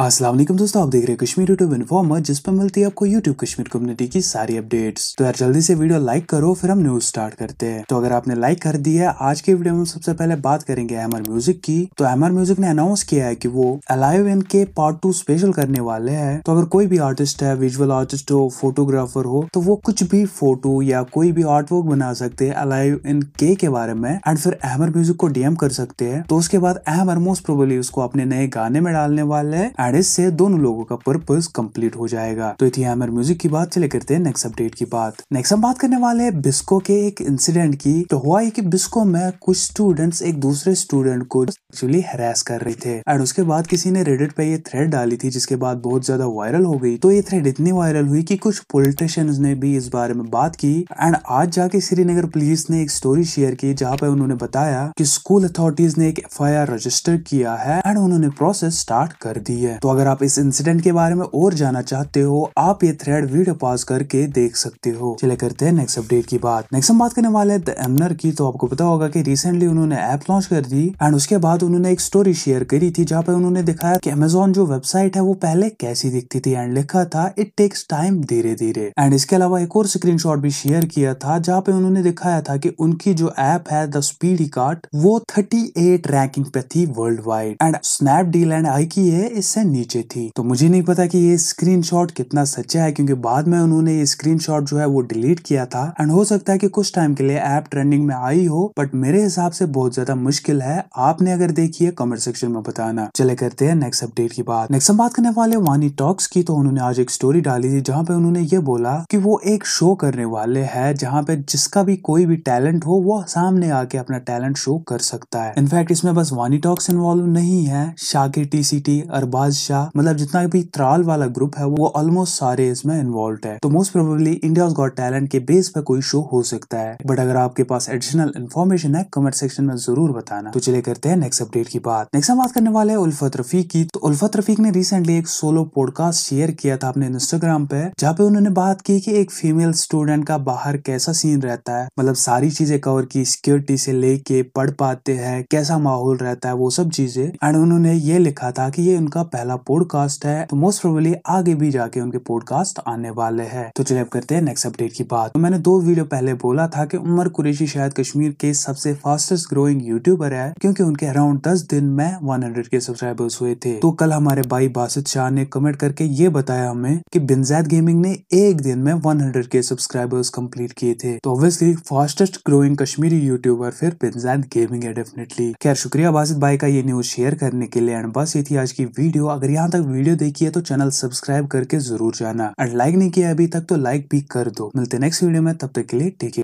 अस्सलाम वालेकुम दोस्तों आप देख रहे हैं कश्मीर यूट्यूब इन्फॉर्मर जिस पर मिलती है आपको यूट्यूब कश्मीर कम्युनिटी की सारी अपडेट्स तो यार जल्दी से वीडियो लाइक करो फिर हम न्यूज स्टार्ट करते हैं तो अगर आपने लाइक कर दी है आज के वीडियो में सबसे पहले बात करेंगे एमआर म्यूजिक की तो एमआर म्यूजिक ने अनाउंस किया है की वो alive N K part two special करने वाले है तो अगर कोई भी आर्टिस्ट है विजुअल आर्टिस्ट हो फोटोग्राफर हो तो वो कुछ भी फोटो या कोई भी आर्ट वर्क बना सकते है अलाइव इन के के बारे में एंड फिर एमर म्यूजिक को डीएम कर सकते हैं तो उसके बाद एमर मोस्ट प्रोबली उसको अपने नए गाने में डालने वाले है एडिस से दोनों लोगों का पर्पज कंप्लीट हो जाएगा तो इथी म्यूजिक की बात चले करते हैं नेक्स्ट अपडेट की बात नेक्स्ट हम बात करने वाले हैं बिस्को के एक इंसिडेंट की तो हुआ की कि बिस्को में कुछ स्टूडेंट्स एक दूसरे स्टूडेंट को एक्चुअली हेरास कर रहे थे एंड उसके बाद किसी ने रेडिट पे ये थ्रेड डाली थी जिसके बाद बहुत ज्यादा वायरल हो गई तो ये थ्रेड इतनी वायरल हुई कि कुछ पोलिटिशियन ने भी इस बारे में बात की एंड आज जाके श्रीनगर पुलिस ने एक स्टोरी शेयर की जहाँ पे उन्होंने बताया कि स्कूल अथॉरिटीज ने एक एफ रजिस्टर किया है एंड उन्होंने प्रोसेस स्टार्ट कर दी है तो अगर आप इस इंसिडेंट के बारे में और जाना चाहते हो आप ये थ्रेड वीडियो पॉज करके देख सकते हो चले करते हैं नेक्स्ट अपडेट की बात नेक्स्ट हम बात करने वाले द एमनर की तो आपको पता होगा की रिसेंटली उन्होंने ऐप लॉन्च कर दी एंड उसके बाद उन्होंने एक स्टोरी शेयर करी थी जहाँ पे उन्होंने दिखाया की अमेजोन जो वेबसाइट है वो पहले कैसी दिखती थी एंड लिखा था इट टेक्स टाइम धीरे धीरे एंड इसके अलावा एक और स्क्रीन भी शेयर किया था जहाँ पे उन्होंने दिखाया था की उनकी जो ऐप है द स्पीडी कार्ट वो थर्टी रैंकिंग पे थी world wide and Snapdeal and I की है इससे से नीचे थी तो मुझे नहीं पता कि ये स्क्रीनशॉट कितना सच्चा है क्योंकि बाद में उन्होंने ये स्क्रीनशॉट जो है वो डिलीट किया था एंड हो सकता है कि कुछ टाइम के लिए ऐप ट्रेंडिंग में आई हो बट मेरे हिसाब से बहुत ज्यादा मुश्किल है आपने अगर देखी है कमेंट सेक्शन में बताना चले करते हैं नेक्स्ट अपडेट की बात नेक्स्ट हम बात करने वाले वानी टॉक्स की तो उन्होंने आज एक स्टोरी डाली थी जहाँ पे उन्होंने ये बोला कि वो एक शो करने वाले है जहाँ पे जिसका भी कोई भी टैलेंट हो वो सामने आके अपना टैलेंट शो कर सकता है इनफैक्ट इसमें बस वानी टॉक्स इन्वॉल्व नहीं है Shakir T C T Arbaz Badshah मतलब जितना भी त्राल वाला ग्रुप है वो ऑलमोस्ट सारे इसमें इन्वॉल्व है तो most probably India got talent के बेस पर कोई शो हो सकता है बट अगर आपके पास एडिशनल इन्फॉर्मेशन है कमेंट सेक्शन में जरूर बताना तो चले करते हैं नेक्स्ट अपडेट की बात नेक्स्ट हम बात करने वाले हैं उल्फत रफीक की तो उल्फत रफीक ने रिसेंटली एक सोलो पॉडकास्ट शेयर किया था अपने इंस्टाग्राम पे जहाँ पे उन्होंने बात की कि एक फीमेल स्टूडेंट का बाहर कैसा सीन रहता है मतलब सारी चीजें कवर की सिक्योरिटी से लेके पढ़ पाते हैं कैसा माहौल रहता है वो सब चीजें एंड उन्होंने ये लिखा था कि ये उनका पहला पॉडकास्ट है तो मोस्ट प्रोबेबली आगे भी जाके उनके पॉडकास्ट आने वाले हैं तो चलिए अब करते हैं नेक्स्ट अपडेट की बात तो मैंने दो वीडियो पहले बोला था कि उमर कुरेशी शायद कश्मीर के सबसे फास्टेस्ट ग्रोइंग यूट्यूबर है क्योंकि उनके अराउंड दस दिन में वन के सब्सक्राइबर्स हुए थे तो कल हमारे भाई बासित शाह ने कमेंट करके ये बताया हमें कि बिनजैद गेमिंग ने एक दिन में वन के सब्सक्राइबर्स कंप्लीट किए थे तो obviously fastest growing Kashmiri YouTuber फिर बिनजैद गेमिंग है डेफिनेटली खैर शुक्रिया बासित भाई का ये न्यूज शेयर करने के लिए एंड बस ये थी आज की वीडियो अगर यहाँ तक वीडियो देखी है तो चैनल सब्सक्राइब करके जरूर जाना एंड लाइक नहीं किया अभी तक तो लाइक भी कर दो मिलते नेक्स्ट वीडियो में तब तक के लिए ठीक है